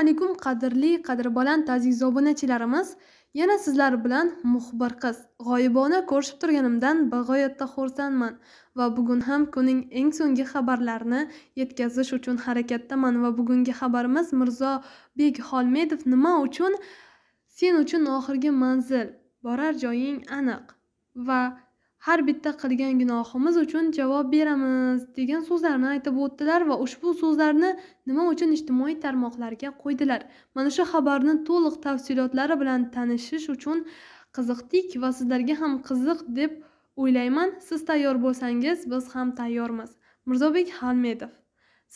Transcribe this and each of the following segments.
alaykum qadrli qadrbaland aziz obunachilarimiz yana sizlar bilan muxbir qiz g'oyibona ko'rishib turganimdan bag'oyatda xursandman va bugun ham kuning eng so'nggi xabarlarini yetkazish uchun harakatdaman va bugungi xabarimiz mirzo bek xolmedov nima uchun sen uchun oxirgi manzil borar joying aniq va har bitta qilgan gunohimiz uchun javob beramiz degan so'zlarni aytib o'tdilar va ushbu so'zlarni nima uchun ijtimoiy tarmoqlarga qo'ydilar mana shu xabarni to'liq tafsilotlari bilan tanishish uchun qiziqdik va sizlarga ham qiziq deb o'ylayman siz tayyor bo'lsangiz biz ham tayyormiz mirzobek halmedov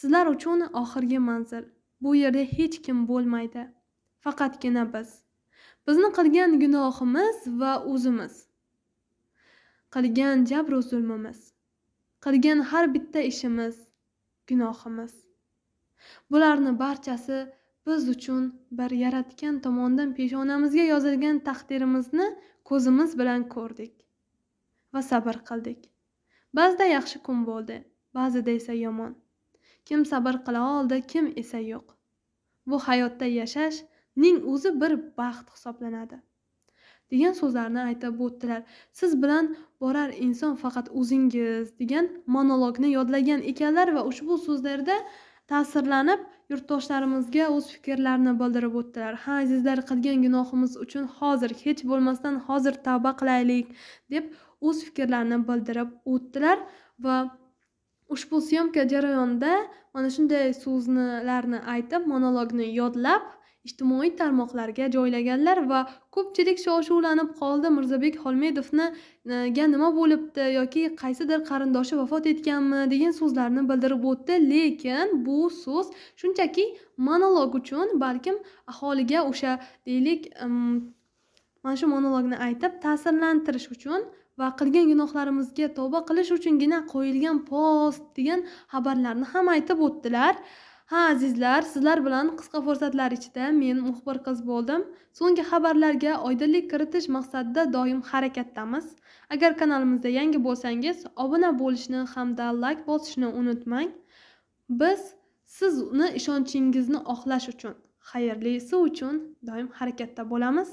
sizlar uchun oxirgi manzil bu yerda hech kim bo'lmaydi faqatgina biz bizni qilgan gunohimiz va o'zimiz qilgan jabru zulmimiz qilgan har bitta ishimiz gunohimiz bularni barchasi biz uchun bir yaratgan tomonidan peshonamizga yozilgan taqdirimizni ko'zimiz bilan ko'rdik va sabr qildik ba'zida yaxshi kun bo'ldi ba'zida esa yomon kim sabr qila oldi kim esa yo'q bu hayotda yashash ning o'zi bir baxt hisoblanadi degan so'zlarni aytib o'tdilar siz bilan borar inson faqat o'zingiz degan monologni yodlagan ekanlar va ushbu so'zlarda ta'sirlanib yurtdoshlarimizga o'z fikrlarini bildirib o'tdilar ha azizlar qilgan gunohimiz uchun hozir hech bo'lmasdan hozir tavba qilaylik deb o'z fikrlarini bildirib o'tdilar va ushbu syomka jarayonida mana shunday so'zlarni aytib monologni yodlab ijtimoiy tarmoqlarga joylaganlar va ko'pchilik shoshuvlanib qoldi mirzabek xolmedovniga e, nima bo'libdi yoki qaysidir qarindoshi vafot etganmi degan so'zlarni bildirib o'tdi lekin bu so'z shunchaki monolog uchun balkim aholiga o'sha deylik mana shu monologni aytib ta'sirlantirish uchun va qilgan gunohlarimizga tavba qilish uchungina qo'yilgan post degan xabarlarni ham aytib o'tdilar ha azizlar sizlar bilan qisqa fursatlar ichida men muxbir qiz bo'ldim so'nggi xabarlarga oydinlik kiritish maqsadida doim harakatdamiz agar kanalimizda yangi bo'lsangiz obuna bo'lishni hamda layk bosishni unutmang biz sizni ishonchingizni oqlash uchun xayrlisi uchun doim harakatda bo'lamiz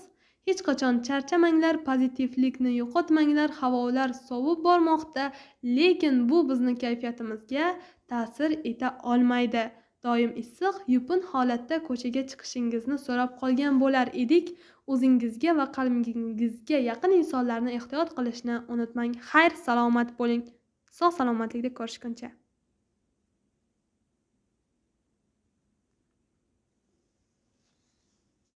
hech qachon charchamanglar pozitivlikni yo'qotmanglar havolar sovib bormoqda lekin bu bizni kayfiyatimizga ta'sir eta olmaydi doim issiq yupun holatda ko'chaga chiqishingizni so'rab qolgan bo'lar edik o'zingizga va qalbingizga yaqin insonlarni ehtiyot qilishni unutmang xayr salomat bo'ling sog' salomatlikda ko'rishguncha